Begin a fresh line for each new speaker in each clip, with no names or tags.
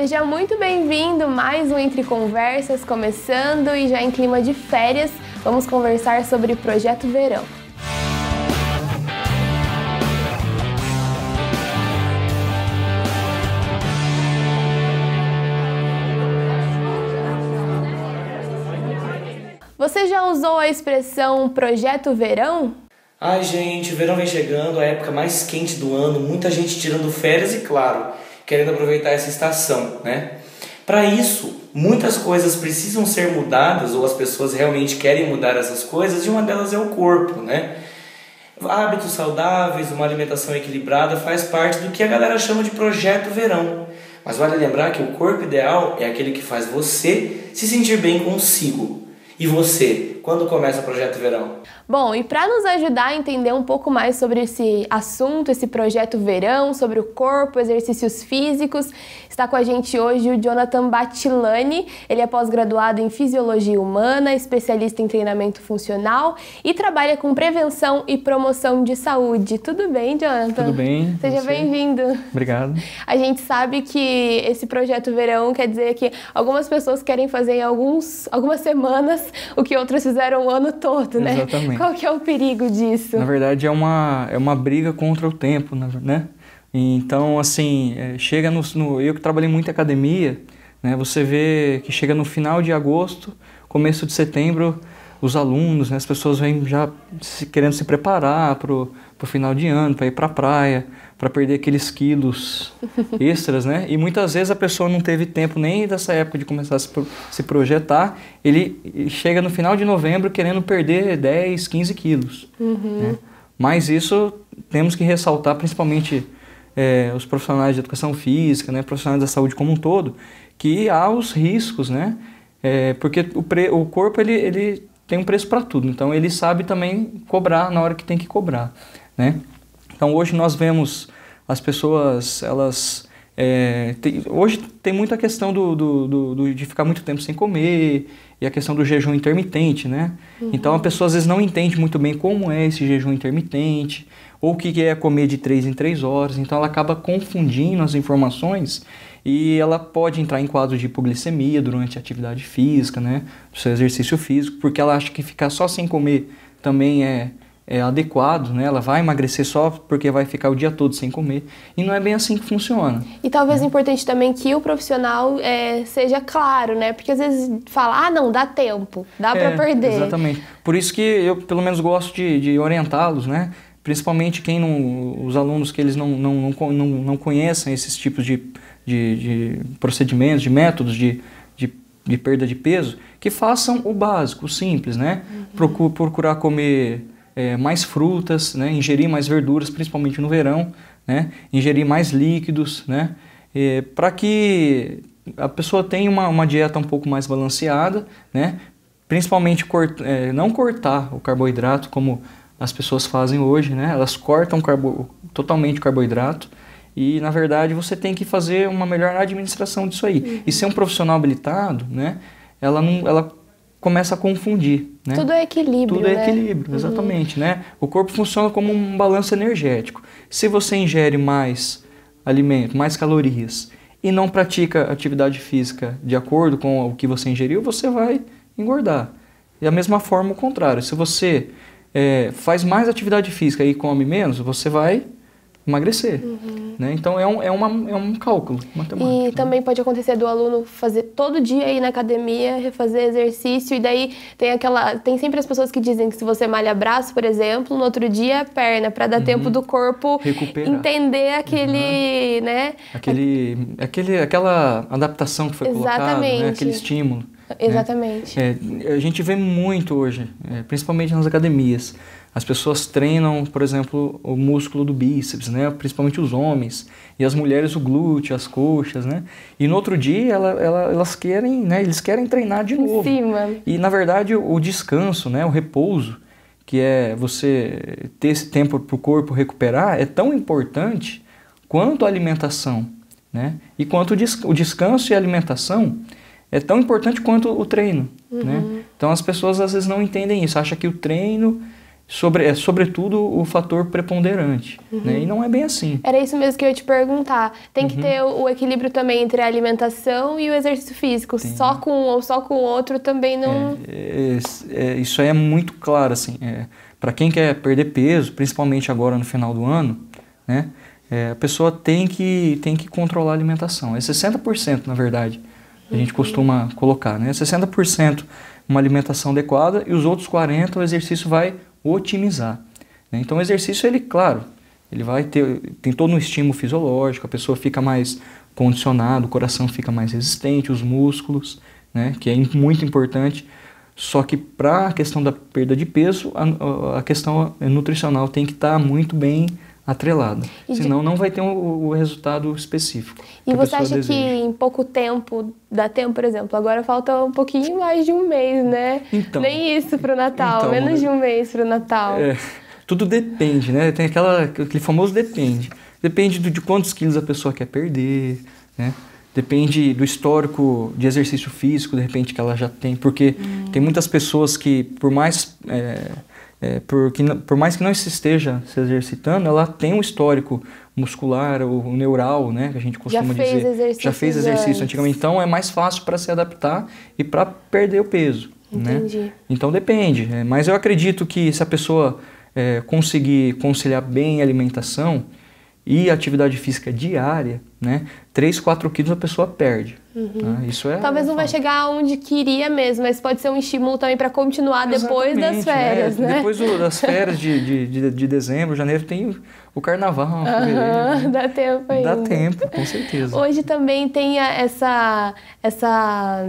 Seja muito bem-vindo, mais um Entre Conversas começando e já em clima de férias, vamos conversar sobre o Projeto Verão. Você já usou a expressão Projeto Verão?
Ai, gente, o verão vem chegando, a época mais quente do ano, muita gente tirando férias e, claro, querendo aproveitar essa estação, né? Para isso, muitas coisas precisam ser mudadas ou as pessoas realmente querem mudar essas coisas e uma delas é o corpo, né? Hábitos saudáveis, uma alimentação equilibrada faz parte do que a galera chama de projeto verão. Mas vale lembrar que o corpo ideal é aquele que faz você se sentir bem consigo. E você, quando começa o projeto Verão?
Bom, e para nos ajudar a entender um pouco mais sobre esse assunto, esse projeto Verão, sobre o corpo, exercícios físicos, está com a gente hoje o Jonathan Batilani. Ele é pós-graduado em Fisiologia Humana, especialista em treinamento funcional e trabalha com prevenção e promoção de saúde. Tudo bem, Jonathan? Tudo bem. Seja bem-vindo. Obrigado. A gente sabe que esse projeto Verão quer dizer que algumas pessoas querem fazer em alguns, algumas semanas o que outras fizeram fizeram o ano todo, né? Exatamente. Qual que é o perigo disso? Na
verdade, é uma, é uma briga contra o tempo, né? Então, assim, é, chega no, no Eu que trabalhei muito em academia, né? Você vê que chega no final de agosto, começo de setembro, os alunos, né, as pessoas vêm já se, querendo se preparar para o final de ano, para ir para a praia, para perder aqueles quilos extras, né? E muitas vezes a pessoa não teve tempo nem dessa época de começar a se, se projetar, ele chega no final de novembro querendo perder 10, 15 quilos. Uhum. Né? Mas isso temos que ressaltar, principalmente é, os profissionais de educação física, né, profissionais da saúde como um todo, que há os riscos, né? É, porque o, pre, o corpo ele, ele tem um preço para tudo. Então ele sabe também cobrar na hora que tem que cobrar, né? Então hoje nós vemos as pessoas elas é, tem, hoje tem muita questão do, do, do, do, de ficar muito tempo sem comer e a questão do jejum intermitente, né? Uhum. Então a pessoa às vezes não entende muito bem como é esse jejum intermitente ou o que é comer de 3 em 3 horas. Então ela acaba confundindo as informações e ela pode entrar em quadro de hipoglicemia durante a atividade física, né? Do seu exercício físico, porque ela acha que ficar só sem comer também é é, adequado, né? ela vai emagrecer só porque vai ficar o dia todo sem comer. E não é bem assim que funciona.
E talvez é importante também que o profissional é, seja claro, né? Porque às vezes fala, ah, não, dá tempo, dá é, para perder. Exatamente.
Por isso que eu, pelo menos, gosto de, de orientá-los, né? Principalmente quem não, os alunos que eles não, não, não, não conhecem esses tipos de, de, de procedimentos, de métodos, de, de perda de peso, que façam o básico, o simples, né? Uhum. Procurar comer é, mais frutas, né? ingerir mais verduras, principalmente no verão, né? ingerir mais líquidos, né? É, para que a pessoa tenha uma, uma, dieta um pouco mais balanceada, né? principalmente cort, é, não cortar o carboidrato como as pessoas fazem hoje, né? elas cortam carbo, totalmente o carboidrato, e na verdade você tem que fazer uma melhor administração disso aí. Uhum. E ser um profissional habilitado, né? Ela não, ela começa a confundir. Né? Tudo é
equilíbrio. Tudo é né? equilíbrio, uhum. exatamente.
Uhum. Né? O corpo funciona como um balanço energético. Se você ingere mais alimento, mais calorias, e não pratica atividade física de acordo com o que você ingeriu, você vai engordar. E da mesma forma, o contrário. Se você é, faz mais atividade física e come menos, você vai emagrecer. Uhum. Né? Então é um, é, uma, é um cálculo matemático.
E né? também pode acontecer do aluno fazer todo dia ir na academia, refazer exercício, e daí tem aquela. Tem sempre as pessoas que dizem que se você malha braço, por exemplo, no outro dia perna, para dar uhum. tempo do corpo Recuperar. entender aquele. Uhum. né?
Aquele, aquele, aquela adaptação que foi colocada, né? aquele estímulo.
Né? Exatamente.
Né? É, a gente vê muito hoje, é, principalmente nas academias as pessoas treinam, por exemplo, o músculo do bíceps, né? principalmente os homens, e as mulheres o glúteo, as coxas, né? E no outro dia ela, ela, elas querem, né? eles querem treinar de em novo. Cima. E na verdade o descanso, né? o repouso, que é você ter esse tempo para o corpo recuperar, é tão importante quanto a alimentação. Né? E quanto o descanso e a alimentação é tão importante quanto o treino. Né? Uhum. Né? Então as pessoas às vezes não entendem isso, acham que o treino sobre, é sobretudo o fator preponderante. Uhum. Né? E não é bem assim.
Era isso mesmo que eu ia te perguntar. Tem uhum. que ter o, o equilíbrio também entre a alimentação e o exercício físico. Tem. Só com um ou só com o outro também não.
É, é, é, isso aí é muito claro, assim. É, Para quem quer perder peso, principalmente agora no final do ano, né? É, a pessoa tem que, tem que controlar a alimentação. É 60%, na verdade, a gente uhum. costuma colocar, né? 60% é uma alimentação adequada e os outros 40% o exercício vai otimizar. Né? Então o exercício, ele, claro, ele vai ter, tem todo um estímulo fisiológico, a pessoa fica mais condicionada, o coração fica mais resistente, os músculos, né? que é muito importante. Só que para a questão da perda de peso, a, a questão nutricional tem que estar tá muito bem atrelado. Senão não vai ter um, o resultado específico. E você acha deseja. que
em pouco tempo dá tempo, por exemplo? Agora falta um pouquinho mais de um mês, né? Então, Nem isso para o Natal, então, menos né? de um mês para o Natal. É,
tudo depende, né? Tem aquela, aquele famoso depende. Depende do, de quantos quilos a pessoa quer perder, né? Depende do histórico de exercício físico, de repente, que ela já tem. Porque hum. tem muitas pessoas que, por mais... É, é, porque, por mais que não se esteja se exercitando, ela tem um histórico muscular ou neural, né, que a gente costuma já dizer. já fez exercício antes. antigamente, então é mais fácil para se adaptar e para perder o peso, né? Entendi. né? Então depende, é, mas eu acredito que se a pessoa é, conseguir conciliar bem a alimentação e atividade física diária, né, 3, 4 quilos a pessoa perde. Uhum. Né? Isso é. Talvez
não vai chegar onde queria mesmo, mas pode ser um estímulo também para continuar depois das né? férias, né? Depois do, das
férias de, de, de, de, dezembro, janeiro, tem o carnaval. Uhum, dá
tempo ainda. Dá tempo,
com certeza. Hoje
também tem essa, essa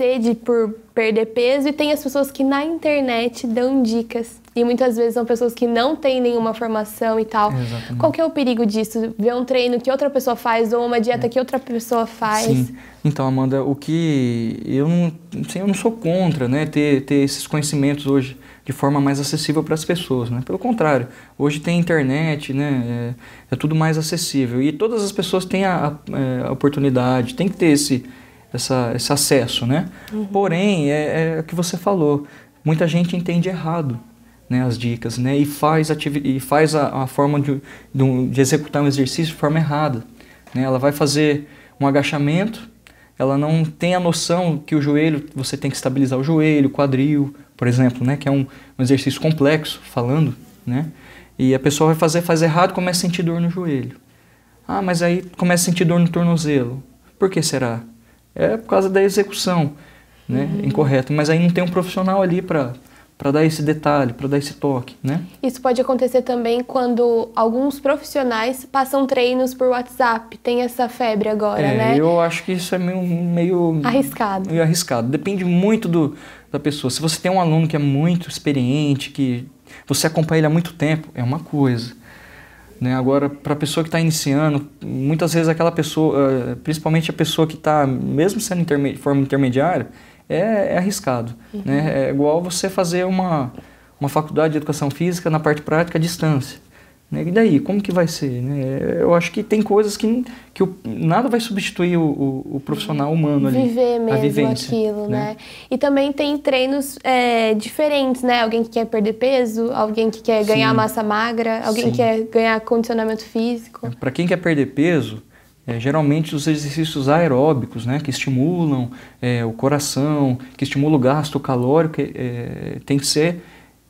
sede por perder peso e tem as pessoas que na internet dão dicas. E muitas vezes são pessoas que não têm nenhuma formação e tal. Exatamente. Qual que é o perigo disso? Ver um treino que outra pessoa faz ou uma dieta é. que outra pessoa faz? Sim.
Então, Amanda, o que eu não, assim, eu não sou contra, né, ter, ter esses conhecimentos hoje de forma mais acessível para as pessoas, né? Pelo contrário, hoje tem internet, né? É, é tudo mais acessível e todas as pessoas têm a, a, é, a oportunidade, tem que ter esse essa, esse acesso, né? Uhum. Porém, é, é o que você falou, muita gente entende errado né, as dicas, né? E faz, e faz a, a forma de, de, de, executar um exercício de forma errada. Né? Ela vai fazer um agachamento, ela não tem a noção que o joelho, você tem que estabilizar o joelho, o quadril, por exemplo, né? Que é um, um exercício complexo, falando, né? E a pessoa vai fazer, faz errado, começa a sentir dor no joelho. Ah, mas aí começa a sentir dor no tornozelo. Por que será? é por causa da execução né, uhum. incorreta. Mas aí não tem um profissional ali para para dar esse detalhe, para dar esse toque, né?
Isso pode acontecer também quando alguns profissionais passam treinos por WhatsApp, tem essa febre agora, é, né?
Eu acho que isso é meio, meio arriscado. Meio arriscado. Depende muito do, da pessoa. Se você tem um aluno que é muito experiente, que você acompanha ele há muito tempo, é uma coisa. Né? Agora, para a pessoa que está iniciando, muitas vezes aquela pessoa, eh, principalmente a pessoa que está, mesmo sendo interme forma intermediária, é, é arriscado. Né? Uhum. Né? É igual você fazer uma, uma faculdade de educação física na parte prática à distância. Né? E daí, como que vai ser? Né? Eu acho que tem coisas que, que o, nada vai substituir o, o, o profissional uhum. humano ali. Viver mesmo a vivência, aquilo, né? né?
E também tem treinos é, diferentes, né? Alguém que quer perder peso, alguém que quer Sim. ganhar massa magra, alguém Sim. que quer ganhar condicionamento físico.
É, Para quem quer perder peso, é, geralmente os exercícios aeróbicos, né, que estimulam é, o coração, que estimulam o gasto calórico, é, tem que ser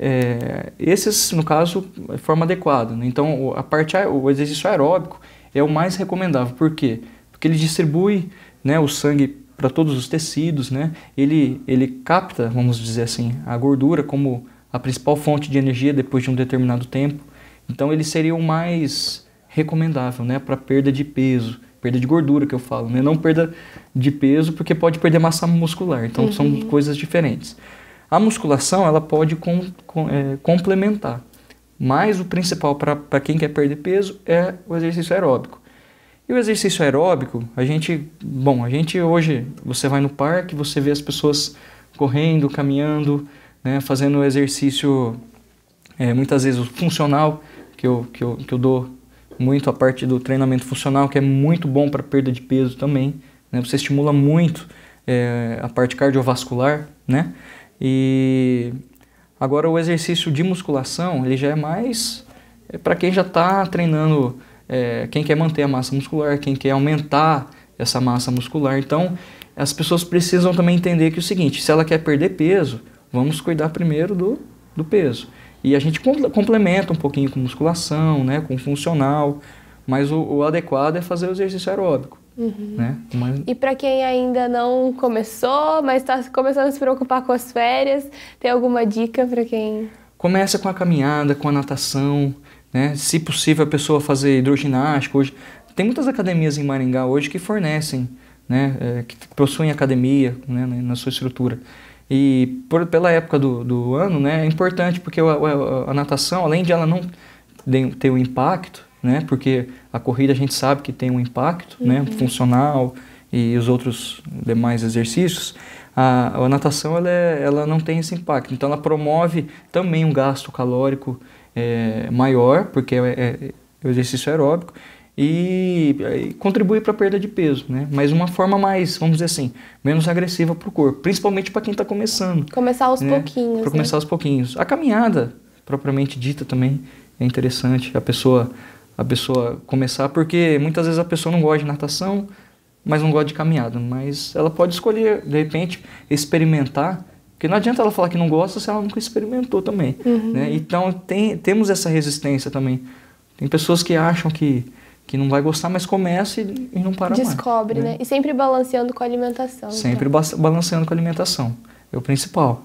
é, esses, no caso, de é forma adequada. Né? Então, a parte, o exercício aeróbico é o mais recomendável. Por quê? Porque ele distribui né, o sangue para todos os tecidos, né? ele, ele capta, vamos dizer assim, a gordura como a principal fonte de energia depois de um determinado tempo. Então, ele seria o mais recomendável né, para perda de peso perda de gordura que eu falo, né? Não perda de peso, porque pode perder massa muscular. Então uhum. são coisas diferentes. A musculação ela pode com, com, é, complementar, mas o principal para quem quer perder peso é o exercício aeróbico. E o exercício aeróbico, a gente, bom, a gente hoje, você vai no parque, você vê as pessoas correndo, caminhando, né, fazendo exercício, é, muitas vezes o funcional, que eu, que, eu, que eu dou muito a parte do treinamento funcional, que é muito bom para perda de peso também, né, você estimula muito é, a parte cardiovascular, né, e agora o exercício de musculação, ele já é mais é para quem já está treinando, é, quem quer manter a massa muscular, quem quer aumentar essa massa muscular. Então, as pessoas precisam também entender que é o seguinte, se ela quer perder peso, vamos cuidar primeiro do, do peso. E a gente complementa um pouquinho com musculação, né, com funcional, mas o, o adequado é fazer o exercício aeróbico. Uhum. Né? Uma...
E para quem ainda não começou, mas está começando a se preocupar com as férias, tem alguma dica para quem?
Começa com a caminhada, com a natação, né? Se possível a pessoa fazer hidroginástica. Hoje tem muitas academias em Maringá hoje que fornecem, né? É, que possuem academia né? na sua estrutura. E por, pela época do, do, ano, né? É importante porque a, a, a natação, além de ela não ter o um impacto né? Porque a corrida a gente sabe que tem um impacto, né, uhum. né? Funcional e os outros demais exercícios. A, a natação ela, é, ela não tem esse impacto, então ela promove também um gasto calórico é, maior, porque é, é, é, o exercício aeróbico, e, e contribui para a perda de peso, né? Mas uma forma mais, vamos dizer assim, menos agressiva para o corpo, principalmente para quem está começando. Começar aos né? pouquinhos. Para né? começar né? aos pouquinhos. A caminhada, propriamente dita, também é interessante. A pessoa a pessoa começar, porque muitas vezes a pessoa não gosta de natação, mas não gosta de caminhada. Mas ela pode escolher, de repente, experimentar, porque não adianta ela falar que não gosta se ela nunca experimentou também. Uhum. Né? Então tem, temos essa resistência também. Tem pessoas que acham que, que não vai gostar, mas começa e, e não para Descobre, mais. Descobre, né? né? E
sempre balanceando com a alimentação. Sempre
então. balanceando com a alimentação. É o principal,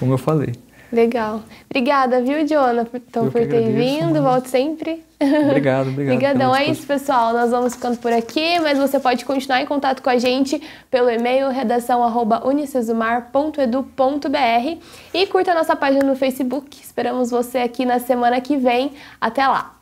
como eu falei.
Legal. Obrigada, viu, Diona, então, por ter agradeço, vindo. Volte sempre. Obrigado, obrigado. Obrigadão. É isso, pessoal. Nós vamos ficando por aqui, mas você pode continuar em contato com a gente pelo e-mail redação@unicesumar.edu.br e curta a nossa página no Facebook. Esperamos você aqui na semana que vem. Até lá.